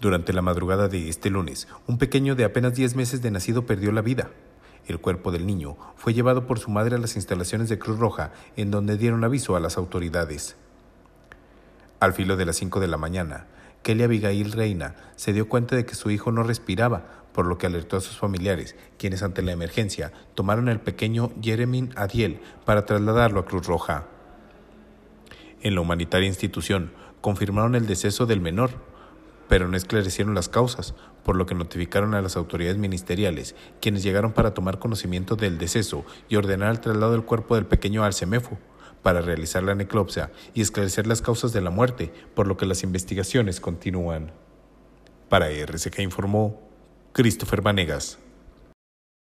Durante la madrugada de este lunes, un pequeño de apenas 10 meses de nacido perdió la vida. El cuerpo del niño fue llevado por su madre a las instalaciones de Cruz Roja, en donde dieron aviso a las autoridades. Al filo de las 5 de la mañana, Kelly Abigail Reina se dio cuenta de que su hijo no respiraba, por lo que alertó a sus familiares, quienes ante la emergencia tomaron al pequeño Jeremy Adiel para trasladarlo a Cruz Roja. En la humanitaria institución confirmaron el deceso del menor, pero no esclarecieron las causas, por lo que notificaron a las autoridades ministeriales, quienes llegaron para tomar conocimiento del deceso y ordenar el traslado del cuerpo del pequeño al para realizar la necropsia y esclarecer las causas de la muerte, por lo que las investigaciones continúan. Para R.C.K. informó Christopher Vanegas.